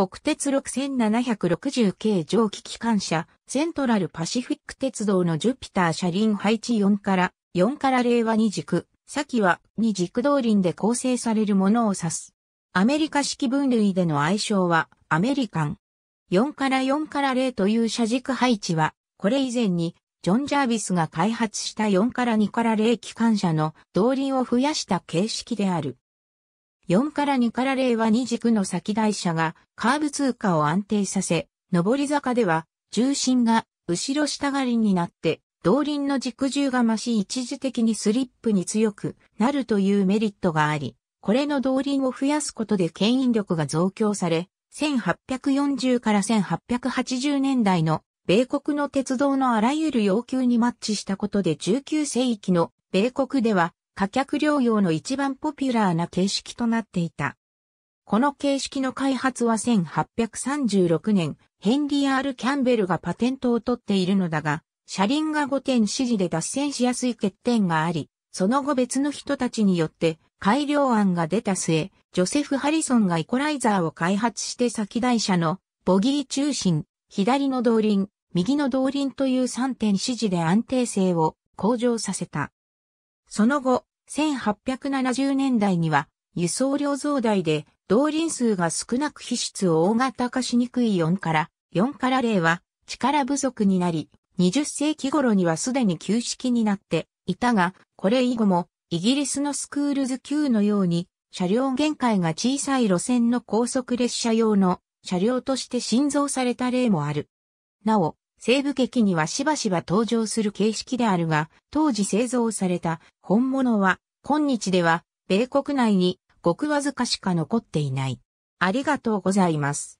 国鉄6760系蒸気機関車、セントラルパシフィック鉄道のジュピター車輪配置4から、4から0は2軸、先は2軸動輪で構成されるものを指す。アメリカ式分類での愛称は、アメリカン。4から4から0という車軸配置は、これ以前に、ジョン・ジャービスが開発した4から2から0機関車の動輪を増やした形式である。4から2から0は2軸の先台車がカーブ通過を安定させ、上り坂では重心が後ろ下がりになって、動輪の軸重が増し一時的にスリップに強くなるというメリットがあり、これの動輪を増やすことで牽引力が増強され、1840から1880年代の米国の鉄道のあらゆる要求にマッチしたことで19世紀の米国では多客療養の一番ポピュラーな形式となっていた。この形式の開発は1836年、ヘンリー・アール・キャンベルがパテントを取っているのだが、車輪が5点指示で脱線しやすい欠点があり、その後別の人たちによって改良案が出た末、ジョセフ・ハリソンがイコライザーを開発して先台車のボギー中心、左の動輪、右の動輪という3点指示で安定性を向上させた。その後、1870年代には輸送量増大で動輪数が少なく皮質を大型化しにくい4から4から0は力不足になり、20世紀頃にはすでに旧式になっていたが、これ以後もイギリスのスクールズ級のように車両限界が小さい路線の高速列車用の車両として新造された例もある。なお、西部劇にはしばしば登場する形式であるが、当時製造された本物は、今日では、米国内にごくわずかしか残っていない。ありがとうございます。